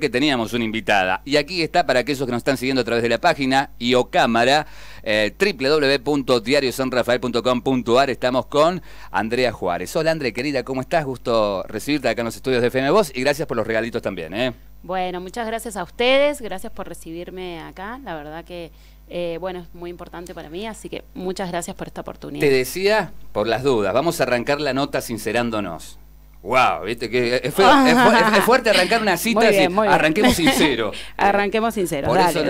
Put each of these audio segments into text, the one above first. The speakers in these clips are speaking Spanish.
que teníamos una invitada. Y aquí está para aquellos que nos están siguiendo a través de la página y o cámara eh, www.diariosanrafael.com.ar. Estamos con Andrea Juárez. Hola, Andrea, querida, ¿cómo estás? Gusto recibirte acá en los estudios de FM Voz y gracias por los regalitos también. ¿eh? Bueno, muchas gracias a ustedes, gracias por recibirme acá. La verdad que eh, bueno, es muy importante para mí, así que muchas gracias por esta oportunidad. Te decía, por las dudas, vamos a arrancar la nota sincerándonos. Wow, viste que es, eh, eh, eh, fuerte arrancar una cita arranquemos sincero. arranquemos sincero. Por, eso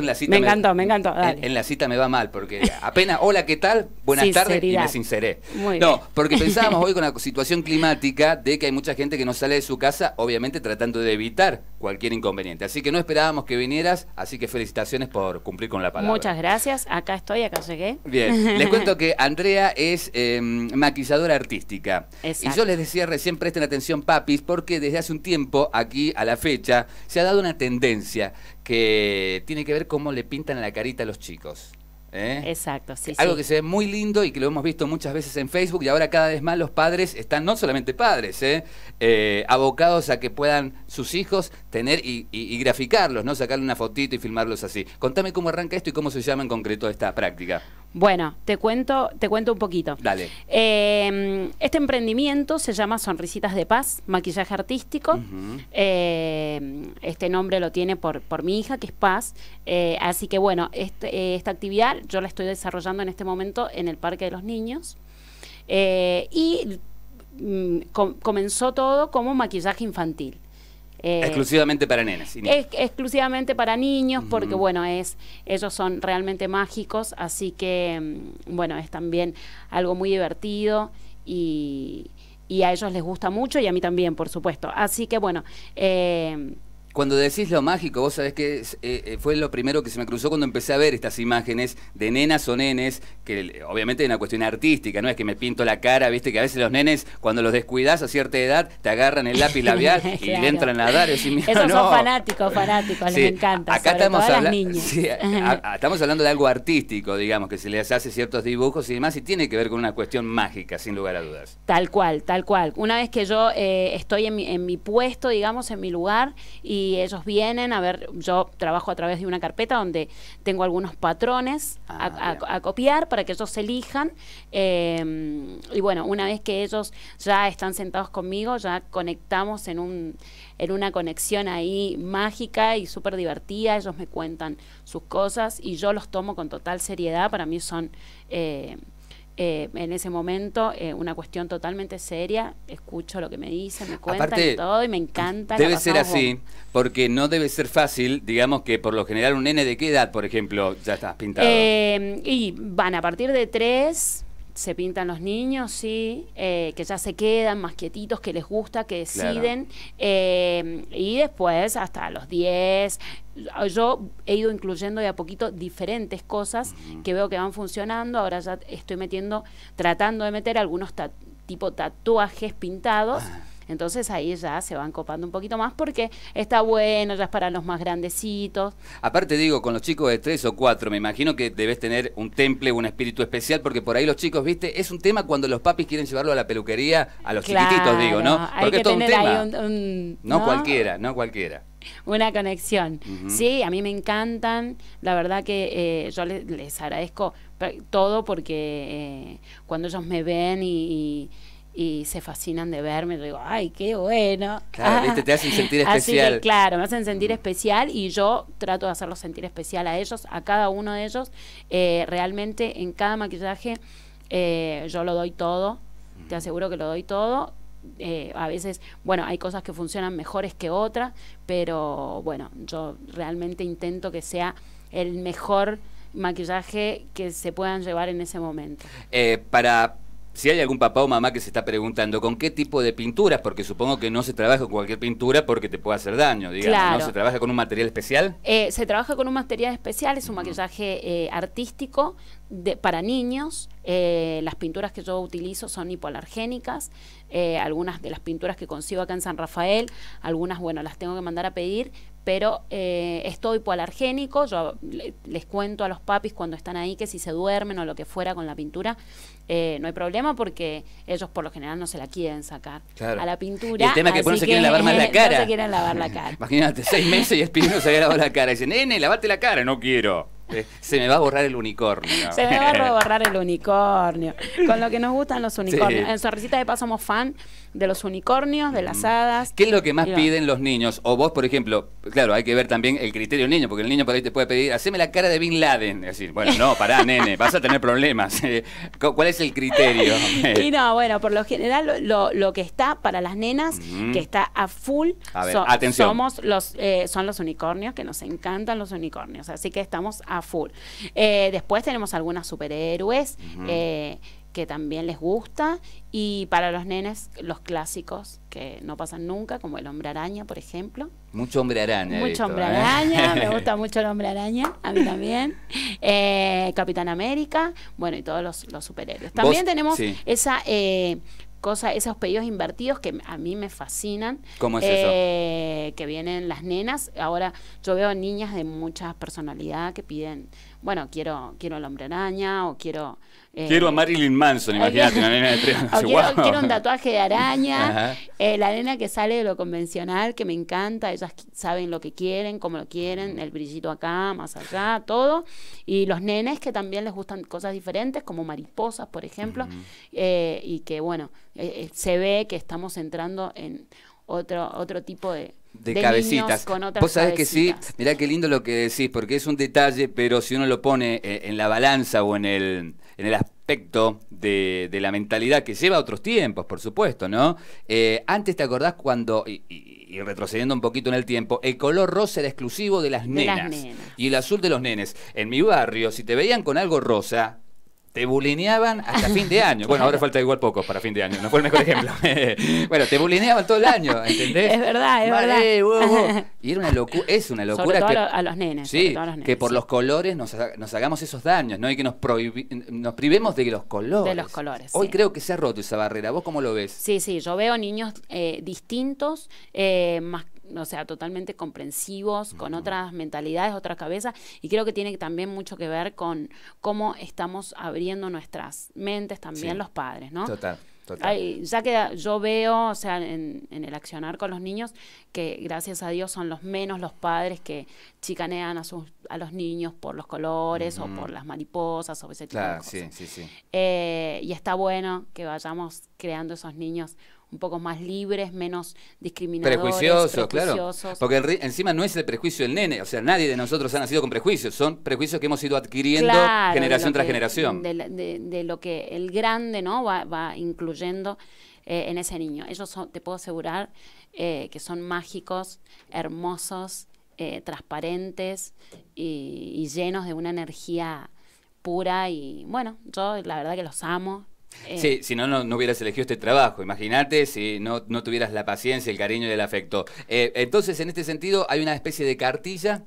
en la cita me encantó, me, encantó. En, la cita me va mal porque apenas hola, ¿qué tal? Buenas tardes y me sinceré. no, porque pensábamos hoy con la situación climática de que hay mucha gente que no sale de su casa, obviamente tratando de evitar cualquier inconveniente. Así que no esperábamos que vinieras, así que felicitaciones por cumplir con la palabra. Muchas gracias, acá estoy, acá llegué. Bien, les cuento que Andrea es em, maquilladora artística. Y yo les decía recién siempre presten atención, papis, porque desde hace un tiempo, aquí a la fecha, se ha dado una tendencia que tiene que ver cómo le pintan la carita a los chicos. ¿eh? Exacto, Algo que se ve muy lindo y que lo hemos visto muchas veces en Facebook y ahora cada vez más los padres están, no solamente padres, ¿eh? Eh, abocados a que puedan sus hijos tener y, graficarlos, ¿no? Sacarle una fotito y filmarlos así. Contame cómo arranca esto y cómo se llama en concreto esta práctica. Bueno, te cuento, te cuento un poquito. Dale. Em, este emprendimiento se llama Sonrisitas de Paz, maquillaje artístico. Em, este nombre lo tiene por, mi hija, que es Paz. Eh, así que bueno, este, eh, esta actividad yo la estoy desarrollando en este momento en el Parque de los Niños. Eh, y mm, comenzó todo como maquillaje infantil. Eh, exclusivamente para nenes. exclusivamente para niños, porque bueno, es, ellos son realmente mágicos, así que mm, bueno, es también algo muy divertido y, a ellos les gusta mucho y a mí también, por supuesto. Así que bueno, eh, cuando decís lo mágico, vos sabés que eh, fue lo primero que se me cruzó cuando empecé a ver estas imágenes de nenas o nenes que obviamente es una cuestión artística, no es que me pinto la cara, viste que a veces los nenes cuando los descuidas a cierta edad te agarran el lápiz labial y le entran a dar. Esos son fanáticos, fanáticos, les encanta. Acá estamos, hablando de algo artístico, digamos, que se les hace ciertos dibujos y demás y tiene que ver con una cuestión mágica, sin lugar a dudas. Tal cual, tal cual. Una vez que yo eh, estoy en mi, puesto, digamos, en mi lugar y ellos vienen a ver, yo trabajo a través de una carpeta donde tengo algunos patrones a ah, copiar para que ellos elijan. Em, y bueno, una vez que ellos ya están sentados conmigo, ya conectamos en, un, en una conexión ahí mágica y súper divertida. Ellos me cuentan sus cosas y yo los tomo con total seriedad. Para mí son... Eh, eh, en ese momento eh, una cuestión totalmente seria, escucho lo que me dicen, me cuentan y todo y me encanta. Debe ser así, porque no debe ser fácil, digamos que por lo general un nene de qué edad, por ejemplo, ya estás pintado. Eh, y van a partir de tres, se pintan los niños, sí, eh, que ya se quedan más quietitos, que les gusta, que deciden. Eh, y después, hasta los 10, yo he ido incluyendo de a poquito diferentes cosas que veo que van funcionando. Ahora ya estoy metiendo, tratando de meter algunos tipo tatuajes pintados. Ah. Entonces ahí ya se van copando un poquito más porque está bueno, ya es para los más grandecitos. Aparte digo, con los chicos de tres o cuatro, me imagino que debes tener un temple, un espíritu especial, porque por ahí los chicos, viste, es un tema cuando los papis quieren llevarlo a la peluquería, a los chiquititos, digo, ¿no? Porque es todo un tema. no, cualquiera, no cualquiera una conexión. Sí, a mí me encantan. La verdad que eh, yo les, agradezco todo porque eh, cuando ellos me ven y y se fascinan de verme. Yo digo, ay, qué bueno. Claro, te hacen sentir especial. Así claro, me hacen sentir especial y yo trato de hacerlos sentir especial a ellos, a cada uno de ellos. Eh, realmente en cada maquillaje eh, yo lo doy todo, te aseguro que lo doy todo. Eh, a veces, bueno, hay cosas que funcionan mejores que otras, pero bueno, yo realmente intento que sea el mejor maquillaje que se puedan llevar en ese momento. para si hay algún papá o mamá que se está preguntando con qué tipo de pinturas, porque supongo que no se trabaja con cualquier pintura porque te puede hacer daño, digamos, ¿no? ¿Se trabaja con un material especial? Eh, se trabaja con un material especial, es un maquillaje eh, artístico para niños, eh, las pinturas que yo utilizo son hipoalergénicas, eh, algunas de las pinturas que consigo acá en San Rafael, algunas, bueno, las tengo que mandar a pedir, pero eh, es hipoalergénico, yo les cuento a los papis cuando están ahí que si se duermen o lo que fuera con la pintura, eh, no hay problema porque ellos por lo general no se la quieren sacar a la pintura. Y el tema es que no se quieren lavar la cara. Imagínate, seis meses y el pibe no se había lavado la cara. dicen, nene, lavate la cara, no quiero. Eh, se me va a borrar el unicornio. Se me va a borrar el unicornio. Con lo que nos gustan los unicornios. En En recita de paso somos fan de los unicornios, de las hadas. ¿Qué es lo que más piden los niños? O vos, por ejemplo, claro, hay que ver también el criterio del niño, porque el niño por ahí te puede pedir, haceme la cara de Bin Laden. Es decir, bueno, no, pará, nene, vas a tener problemas. Eh, ¿Cuál es el criterio? y no, bueno, por lo general lo, que está para las nenas, que está a full, Somos los, eh, son los unicornios, que nos encantan los unicornios, así que estamos a full. Eh, después tenemos algunas superhéroes que también les gusta, y para los nenes los clásicos que no pasan nunca, como el hombre araña, por ejemplo. Mucho hombre araña. Mucho hombre ¿eh? araña, me gusta mucho el hombre araña, a mí también. Eh, Capitán América, bueno, y todos los, superhéroes. También tenemos esa... Eh, cosa, esos pedidos invertidos que a mí me fascinan. ¿Cómo es eso? Que vienen las nenas. Ahora yo veo niñas de mucha personalidad que piden, bueno, quiero, quiero el hombre araña o quiero eh, quiero a Marilyn Manson, imagínate, una nena de tres años. Quiero, un tatuaje de araña. Eh, la nena que sale de lo convencional, que me encanta. Ellas saben lo que quieren, cómo lo quieren, el brillito acá, más allá, todo. Y los nenes que también les gustan cosas diferentes, como mariposas, por ejemplo. Eh, y que, bueno, se ve que estamos entrando en otro, otro tipo de, de, cabecitas. Con otras Vos sabés que sí, mirá qué lindo lo que decís, porque es un detalle, pero si uno lo pone en la balanza o en el en el aspecto de, la mentalidad que lleva a otros tiempos, por supuesto, ¿no? Eh, antes te acordás cuando, y, retrocediendo un poquito en el tiempo, el color rosa era exclusivo de, las nenas y el azul de los nenes. En mi barrio, si te veían con algo rosa, te bulineaban hasta fin de año. Bueno, ahora falta igual poco para fin de año, no fue el mejor ejemplo. bueno, te bulineaban todo el año, ¿entendés? Es verdad, es verdad. Y era una locura, es una locura. que, a, los nenes, sí, los nenes. que por los colores nos, hagamos esos daños, ¿no? hay que nos, nos privemos de los colores. De los colores. Hoy creo que se ha roto esa barrera. ¿Vos cómo lo ves? Sí, sí, yo veo niños eh, distintos, eh, más o sea, totalmente comprensivos, con otras mentalidades, otras cabezas, y creo que tiene también mucho que ver con cómo estamos abriendo nuestras mentes también los padres, ¿no? Total. Total. ya que yo veo, o sea, en, el accionar con los niños, que gracias a Dios son los menos los padres que chicanean a, sus, a los niños por los colores o por las mariposas o ese tipo de cosas. Sí, sí, sí. Eh, y está bueno que vayamos creando esos niños un poco más libres, menos discriminadores. Prejuiciosos, claro. Porque encima no es el prejuicio del nene, o sea, nadie de nosotros ha nacido con prejuicios, son prejuicios que hemos ido adquiriendo generación tras generación. De, lo que el grande ¿no? va, incluyendo eh, en ese niño. Ellos te puedo asegurar eh, que son mágicos, hermosos, eh, transparentes y llenos de una energía pura y bueno, yo la verdad que los amo eh. sí, si no, no, hubieras elegido este trabajo. Imagínate si no, no tuvieras la paciencia, el cariño y el afecto. Eh, entonces, en este sentido, hay una especie de cartilla.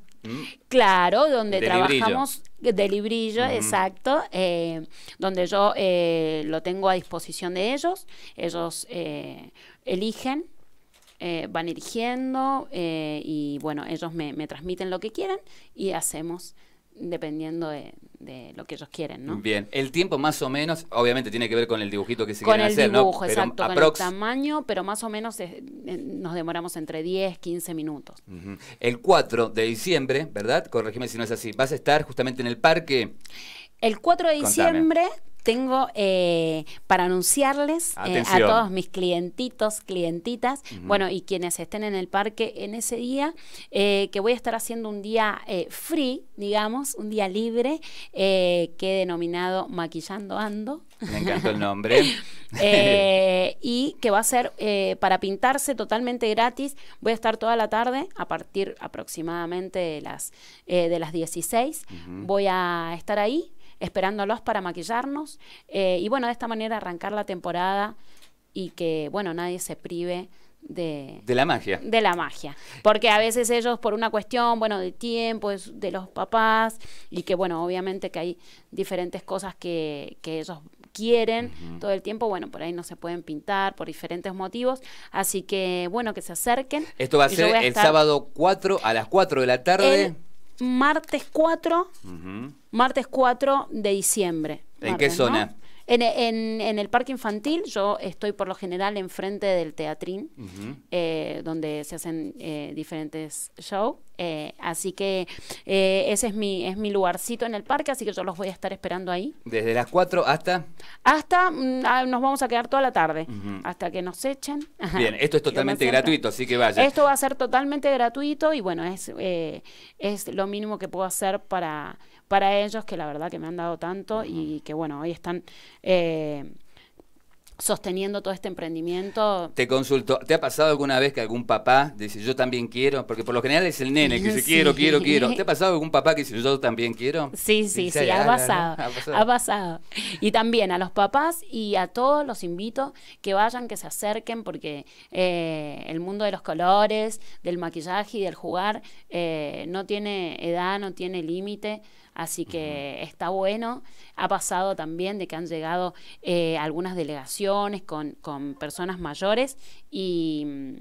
Claro, donde trabajamos de librillo, exacto, eh, donde yo lo tengo a disposición de ellos, ellos eligen, van eligiendo y bueno, ellos me, me transmiten lo que quieran y hacemos dependiendo de, lo que ellos quieren, ¿no? Bien, el tiempo más o menos, obviamente tiene que ver con el dibujito que se con quieren hacer, dibujo, Exacto, con el tamaño, pero más o menos eh, nos demoramos entre 10, 15 minutos. El 4 de diciembre, ¿verdad? Corregime si no es así, vas a estar justamente en el parque. El 4 de diciembre tengo eh, para anunciarles eh, a todos mis clientitos, clientitas, bueno, y quienes estén en el parque en ese día, eh, que voy a estar haciendo un día free, digamos, un día libre, que he denominado Maquillando Ando. Me encanta el nombre. y que va a ser para pintarse totalmente gratis. Voy a estar toda la tarde, a partir aproximadamente de las, de las 16. Voy a estar ahí esperándolos para maquillarnos eh, y bueno, de esta manera arrancar la temporada y que bueno, nadie se prive de, de, la magia. De la magia. Porque a veces ellos, por una cuestión, bueno, de tiempo, de los papás, y que, bueno, obviamente que hay diferentes cosas que, que ellos quieren todo el tiempo, bueno, por ahí no se pueden pintar por diferentes motivos, así que, bueno, que se acerquen. Esto va a ser el sábado 4 a las 4 de la tarde martes 4, martes 4 de diciembre. ¿En qué zona? En, el parque infantil yo estoy por lo general enfrente del teatrín, eh, donde se hacen eh, diferentes shows. Eh, así que ese es mi, es mi lugarcito en el parque, así que yo los voy a estar esperando ahí. ¿Desde las 4 hasta? Hasta mm, ah, nos vamos a quedar toda la tarde, hasta que nos echen. Bien, esto es totalmente gratuito, así que vaya. Esto va a ser totalmente gratuito y bueno, es, es lo mínimo que puedo hacer para para ellos, que la verdad que me han dado tanto y que bueno, hoy están... Eh, sosteniendo todo este emprendimiento. Te consulto, ¿te ha pasado alguna vez que algún papá dice yo también quiero? Porque por lo general es el nene que dice quiero, quiero, quiero. ¿Te ha pasado algún papá que dice yo también quiero? Sí, sí, sí, ah, ha, pasado, ha pasado. Y también a los papás y a todos los invito que vayan, que se acerquen, porque eh, el mundo de los colores, del maquillaje y del jugar eh, no tiene edad, no tiene límite. Así que está bueno. Ha pasado también de que han llegado eh, algunas delegaciones con, con personas mayores mm,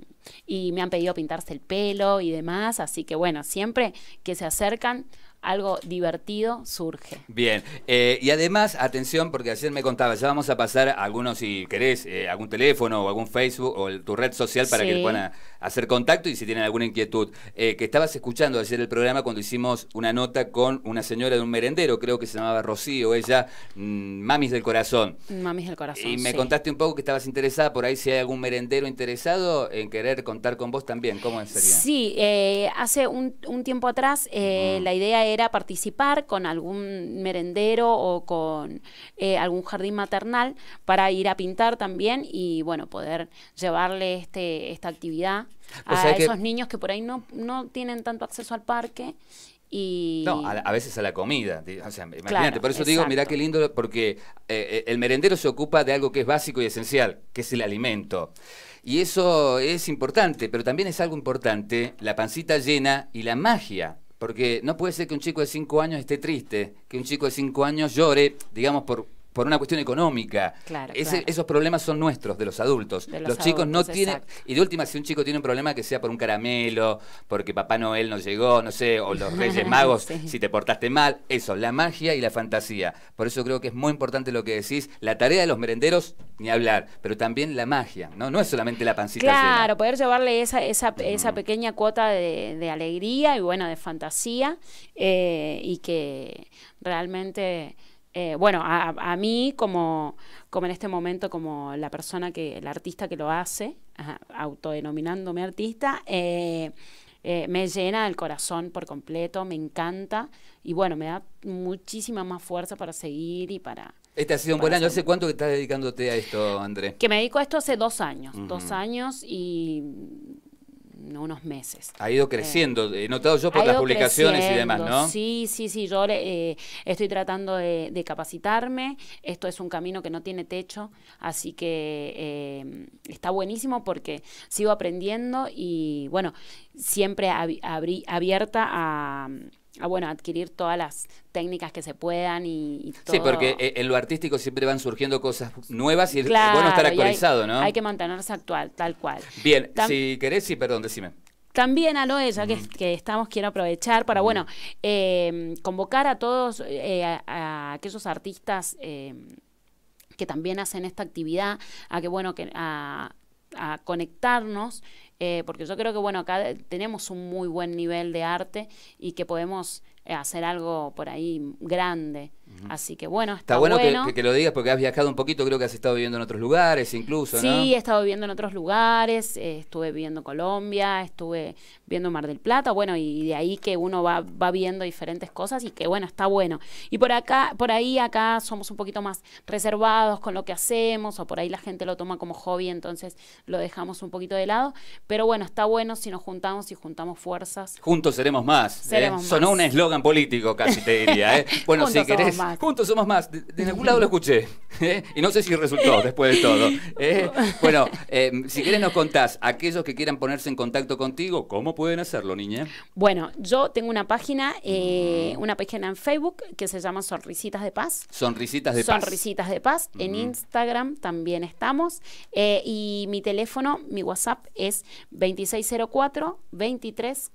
y, me han pedido pintarse el pelo y demás. Así que bueno, siempre que se acercan... Algo divertido surge. Bien, eh, y además, atención, porque ayer me contaba, ya vamos a pasar algunos, si querés, eh, algún teléfono o algún Facebook o tu red social para que puedan hacer contacto y si tienen alguna inquietud. Eh, que estabas escuchando ayer el programa cuando hicimos una nota con una señora de un merendero, creo que se llamaba Rocío, ella, mm, Mamis del Corazón. Mamis del Corazón. Y me contaste un poco que estabas interesada por ahí, si hay algún merendero interesado en querer contar con vos también, ¿cómo sería? Sí, eh, hace un, tiempo atrás eh, la idea era participar con algún merendero o con algún jardín maternal para ir a pintar también y bueno, poder llevarle este, esta actividad a o sea esos niños que por ahí no, no tienen tanto acceso al parque y... No, a, veces a la comida. O sea, imagínate, por eso digo, mirá qué lindo, porque eh, eh, el merendero se ocupa de algo que es básico y esencial, que es el alimento. Y eso es importante, pero también es algo importante la pancita llena y la magia. Porque no puede ser que un chico de 5 años esté triste, que un chico de 5 años llore, digamos, por por una cuestión económica. Claro, Esos problemas son nuestros, de los adultos. los, chicos no tienen... Y de última, si un chico tiene un problema que sea por un caramelo, porque Papá Noel no llegó, no sé, o los Reyes Magos, si te portaste mal, eso, la magia y la fantasía. Por eso creo que es muy importante lo que decís, la tarea de los merenderos, ni hablar, pero también la magia, ¿no? No es solamente la pancita. Claro, poder llevarle esa, mm. pequeña cuota de, alegría y bueno, de fantasía, eh, y que realmente eh, bueno, a, mí como, como en este momento, como la persona que, el artista que lo hace, autodenominándome artista, eh, eh, me llena el corazón por completo, me encanta y bueno, me da muchísima más fuerza para seguir y para... Este ha sido un buen año. ¿Hace cuánto que estás dedicándote a esto, André? Que me dedico a esto hace dos años, dos años y unos meses. Ha ido eh, creciendo, he notado yo por las publicaciones y demás, ¿no? Sí, sí, sí, yo eh, estoy tratando de, capacitarme, esto es un camino que no tiene techo, así que eh, está buenísimo porque sigo aprendiendo y bueno, siempre abierta a a bueno, adquirir todas las técnicas que se puedan y, todo. Sí, porque eh, en lo artístico siempre van surgiendo cosas nuevas y es bueno estar actualizado, hay, ¿no? Hay que mantenerse actual, tal cual. Bien, si querés, sí, perdón, decime. También, Aloe, ya ella que, estamos, quiero aprovechar para, bueno, em, convocar a todos, eh, a, aquellos artistas em, que también hacen esta actividad, a que, bueno, que, a, a conectarnos, eh, porque yo creo que bueno, acá tenemos un muy buen nivel de arte y que podemos eh, hacer algo por ahí grande. Así que bueno, está, bueno. Que, lo digas porque has viajado un poquito, creo que has estado viviendo en otros lugares incluso, sí, he estado viviendo en otros lugares, eh, estuve viviendo Colombia, estuve viendo Mar del Plata, bueno, y de ahí que uno va, viendo diferentes cosas y que bueno, está bueno. Y por acá, por ahí acá somos un poquito más reservados con lo que hacemos, o por ahí la gente lo toma como hobby, entonces lo dejamos un poquito de lado. Pero bueno, está bueno si nos juntamos y juntamos fuerzas. Juntos seremos más. ¿eh? Sonó un eslogan político, casi te diría, ¿eh? Bueno, si querés Juntos somos más. De, algún lado lo escuché. ¿eh? Y no sé si resultó después de todo. ¿eh? Bueno, em, si quieres nos contás, aquellos que quieran ponerse en contacto contigo, ¿cómo pueden hacerlo, niña? Bueno, yo tengo una página, eh, una página en Facebook que se llama Sonrisitas de Paz. Sonrisitas de Paz. Sonrisitas de Paz. En Instagram también estamos. y mi teléfono, mi WhatsApp es 2604 23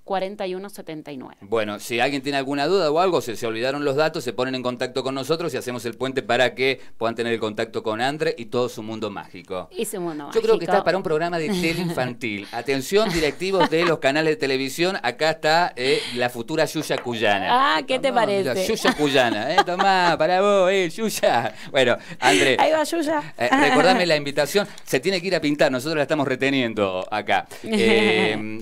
Bueno, si alguien tiene alguna duda o algo, si se olvidaron los datos, se ponen en contacto con nosotros y hacemos el puente para que puedan tener el contacto con Andre y todo su mundo mágico. Y su mundo Yo mágico. Yo creo que está para un programa de tele infantil. Atención, directivos de los canales de televisión, acá está eh, la futura Yuya Cuyana. Ah, ¿qué te parece? Yuya Cuyana, eh, tomá, para vos, eh, Yuya. Bueno, André. Ahí va Yuya. Eh, recordame la invitación. Se tiene que ir a pintar, nosotros la estamos reteniendo acá. Eh,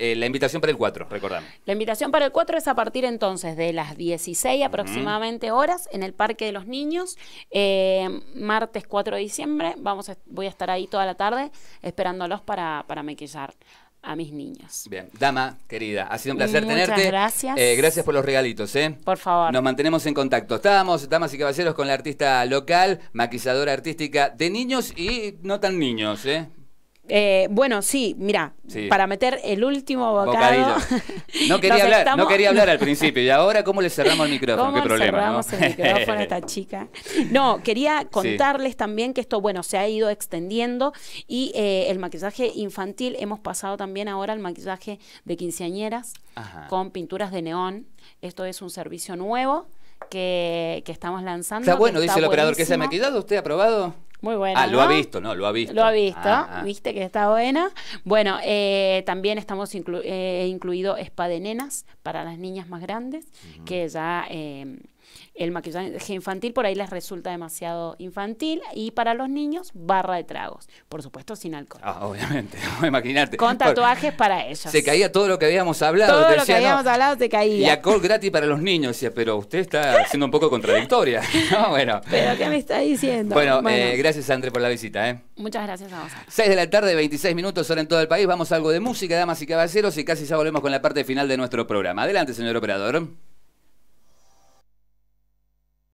eh, la invitación para el 4, recordamos. La invitación para el 4 es a partir entonces de las 16 aproximadamente horas en el Parque de los Niños. Eh, martes 4 de diciembre, vamos voy a estar ahí toda la tarde esperándolos para, para maquillar a mis niños. Bien, dama querida, ha sido un placer Muchas tenerte. Gracias. Eh, gracias por los regalitos, ¿eh? Por favor. Nos mantenemos en contacto. Estábamos, damas y caballeros, con la artista local, maquilladora artística de niños y no tan niños, ¿eh? Eh, bueno, sí, mira, para meter el último bocado. No quería hablar, no quería hablar al principio. Y ahora, ¿cómo le cerramos el micrófono? ¿Qué problema? ¿no? esta chica. No, quería contarles también que esto, bueno, se ha ido extendiendo y eh, el maquillaje infantil hemos pasado también ahora al maquillaje de quinceañeras con pinturas de neón. Esto es un servicio nuevo que, estamos lanzando. Está bueno, dice el operador que se ha maquillado, usted ha probado. Muy buena. Ah, lo ha visto, no, lo ha visto. Lo ha visto, ah, ah. viste que está buena. Bueno, eh, también estamos eh, incluido Spa de Nenas para las niñas más grandes, que ya... Eh, el maquillaje infantil por ahí les resulta demasiado infantil y para los niños barra de tragos, por supuesto sin alcohol. Ah, obviamente, imagínate. Con tatuajes para ellos. Se caía todo lo que habíamos hablado. Todo lo que habíamos hablado se caía. Y alcohol gratis para los niños, decía, pero usted está siendo un poco contradictoria. bueno. Pero ¿qué me está diciendo? Bueno, eh, gracias André por la visita. ¿eh? Muchas gracias a vos. 6 de la tarde, 26 minutos, hora en todo el país. Vamos a algo de música, damas y caballeros, y casi ya volvemos con la parte final de nuestro programa. Adelante, señor operador.